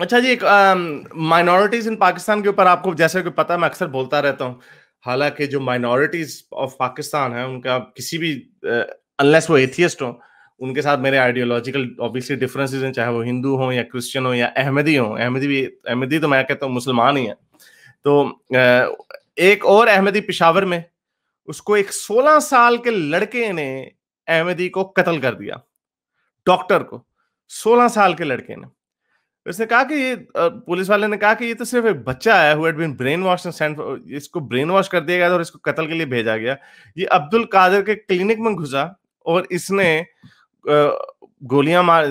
अच्छा जी माइनॉरिटीज इन पाकिस्तान के ऊपर आपको जैसे कि पता है मैं अक्सर बोलता रहता हूँ हालांकि जो माइनॉरिटीज ऑफ पाकिस्तान है उनका किसी भी अनलेस वो एथियस्ट हो उनके साथ मेरे आइडियोलॉजिकल ऑब्वियसली डिफरेंसेस हैं चाहे वो हिंदू हो या क्रिश्चियन हो या अहमदी हो अहमदी भी अहमदी तो मैं कहता हूँ मुसलमान ही है तो एक और अहमदी पिशावर में उसको एक सोलह साल के लड़के ने अहमदी को कत्ल कर दिया डॉक्टर को सोलह साल के लड़के ने उसने कहा कि ये पुलिस वाले ने कहा कि ये तो सिर्फ एक बच्चा है हुड बीन ब्रेन वॉश सेंट इसको ब्रेन वॉश कर दिया गया था और इसको कत्ल के लिए भेजा गया ये अब्दुल कादर के क्लिनिक में घुसा और इसने गोलियां मार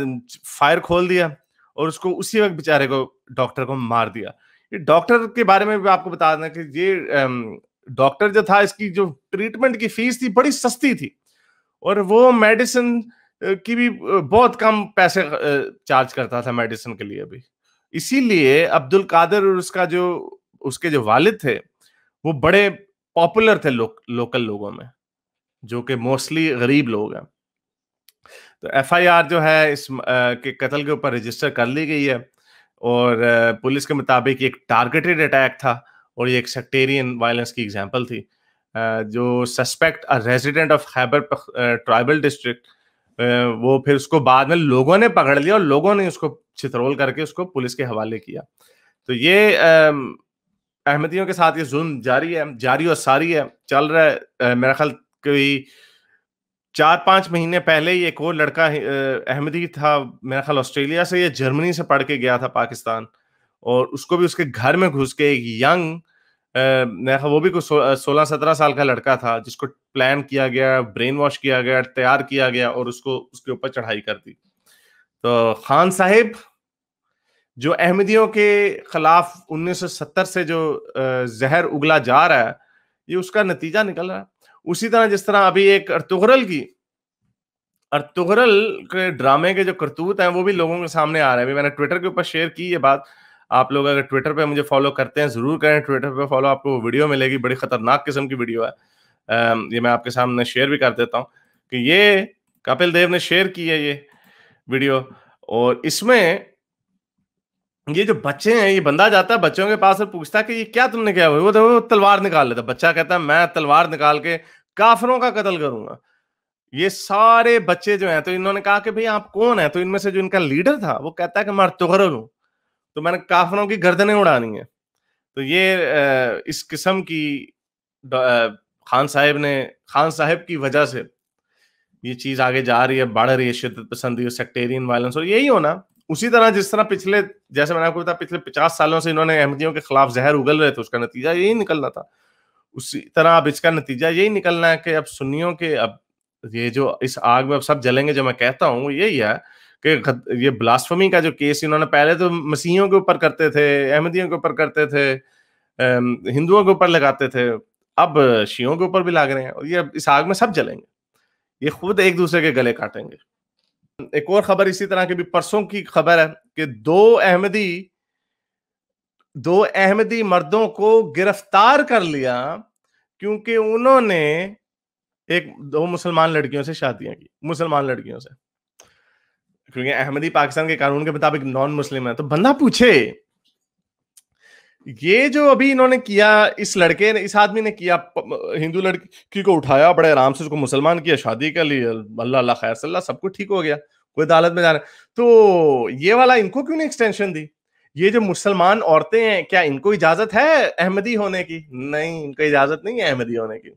फायर खोल दिया और उसको उसी वक्त बेचारे को डॉक्टर को मार दिया ये डॉक्टर के बारे में भी आपको बता दें कि ये डॉक्टर जो था इसकी जो ट्रीटमेंट की फीस थी बड़ी सस्ती थी और वो मेडिसिन की भी बहुत कम पैसे चार्ज करता था मेडिसिन के लिए भी इसीलिए अब्दुल कादर और उसका जो उसके जो वालिद थे वो बड़े पॉपुलर थे लो, लोकल लोगों में जो कि मोस्टली गरीब लोग हैं तो एफआईआर जो है इस आ, के कत्ल के ऊपर रजिस्टर कर ली गई है और आ, पुलिस के मुताबिक एक टारगेटेड अटैक था और ये एक सेक्टेरियन वायलेंस की एग्जांपल थी आ, जो suspect a resident of Khyber tribal district वो फिर उसको बाद में लोगों ने पकड़ लिया और लोगों ने उसको छितरोल करके उसको पुलिस के हवाले किया तो ये अहमदियों के साथ ये जुल्म जारी है जारी और सारी है चल रहा है मेरा ख्याल कोई चार पाँच महीने पहले ही एक और लड़का अहमदी था मेरा ख्याल ऑस्ट्रेलिया से या जर्मनी से पढ़ के गया था पाकिस्तान और उसको भी उसके घर में घुस के एक यंग वो भी कुछ सोलह सत्रह साल का लड़का था जिसको प्लान किया गया ब्रेन वॉश किया गया तैयार किया गया और उसको उसके ऊपर चढ़ाई कर दी तो खान साहिब जो अहमदियों के खिलाफ 1970 से जो जहर उगला जा रहा है ये उसका नतीजा निकल रहा है उसी तरह जिस तरह अभी एक अर्तुगरल की अर्तुगरल के ड्रामे के जो करतूत हैं वो भी लोगों के सामने आ रहे हैं मैंने ट्विटर के ऊपर शेयर की ये बात आप लोग अगर ट्विटर पे मुझे फॉलो करते हैं ज़रूर करें ट्विटर पे फॉलो आपको वीडियो मिलेगी बड़ी ख़तरनाक किस्म की वीडियो है ये मैं आपके सामने शेयर भी कर देता हूँ कि ये कपिल देव ने शेयर की है ये वीडियो और इसमें ये जो बच्चे हैं ये बंदा जाता है बच्चों के पास और पूछता है कि ये क्या तुमने क्या हुआ वो तो तलवार निकाल लेता बच्चा कहता है मैं तलवार निकाल के काफरों का कत्ल करूंगा ये सारे बच्चे जो हैं तो इन्होंने कहा कि भाई आप कौन है तो इनमें से जो इनका लीडर था वो कहता है कि मैं तुगरल हूं तो मैंने काफरों की गर्दने उड़ानी है तो ये इस किस्म की खान साहब ने खान साहब की वजह से ये चीज आगे जा रही है बढ़ रही है शिदत पसंदी और सेक्टेरियन वायलेंस और यही होना उसी तरह जिस तरह पिछले जैसे मैंने आपको बताया पिछले पचास सालों से इन्होंने अहमदियों के खिलाफ जहर उगल रहे थे उसका नतीजा यही निकलना था उसी तरह अब इसका नतीजा यही निकलना है कि अब सुनियों के अब ये जो इस आग में अब सब जलेंगे जो मैं कहता हूँ वो यही है कि ये ब्लास्फमी का जो केस इन्होंने पहले तो मसीहियों के ऊपर करते थे अहमदियों के ऊपर करते थे हिंदुओं के ऊपर लगाते थे अब शियों के ऊपर भी लाग रहे हैं और ये इस आग में सब जलेंगे ये खुद एक दूसरे के गले काटेंगे एक और खबर इसी तरह की भी परसों की खबर है कि दो अहमदी दो अहमदी मर्दों को गिरफ्तार कर लिया क्योंकि उन्होंने एक दो मुसलमान लड़कियों से शादियां की मुसलमान लड़कियों से क्योंकि अहमदी पाकिस्तान के कानून के मुताबिक नॉन मुस्लिम है तो बंदा पूछे ये जो अभी इन्होंने किया इस लड़के ने इस आदमी ने किया हिंदू लड़की को उठाया बड़े आराम से उसको मुसलमान किया शादी कर ली अल्लाह अल्लाह खैर सल्ला सब कुछ ठीक हो गया कोई अदालत में जाना तो ये वाला इनको क्यों नहीं एक्सटेंशन दी ये जो मुसलमान औरतें हैं क्या इनको इजाजत है अहमदी होने की नहीं इनको इजाजत नहीं है अहमदी होने की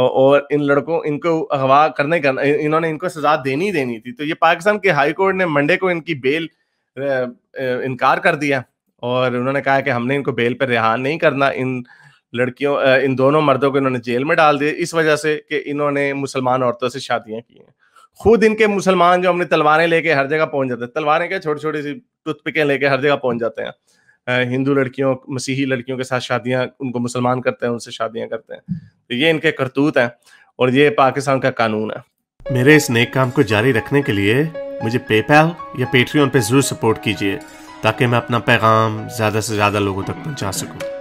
और इन लड़कों इनको अगवा करने का इन्होंने इनको सजा देनी देनी थी तो ये पाकिस्तान के हाई कोर्ट ने मंडे को इनकी बेल इनकार कर दिया और उन्होंने कहा कि हमने इनको बेल पर रिहा नहीं करना इन लड़कियों इन दोनों मर्दों को इन्होंने जेल में डाल दिया इस वजह से कि इन्होंने मुसलमान औरतों से शादियां की हैं खुद इनके मुसलमान जो हमने तलवारें लेके हर जगह पहुंच जाते हैं तलवारें क्या छोटी छोटी सी टूथपिकें लेके हर जगह पहुंच जाते हैं हिंदू लड़कियों मसीही लड़कियों के साथ शादियां उनको मुसलमान करते हैं उनसे शादियां करते हैं तो ये इनके करतूत हैं और ये पाकिस्तान का कानून है मेरे इस नेक काम को जारी रखने के लिए मुझे पेपैल या पेट्रियन पे जरूर सपोर्ट कीजिए ताकि मैं अपना पैगाम ज़्यादा से ज़्यादा लोगों तक पहुंचा सकूं।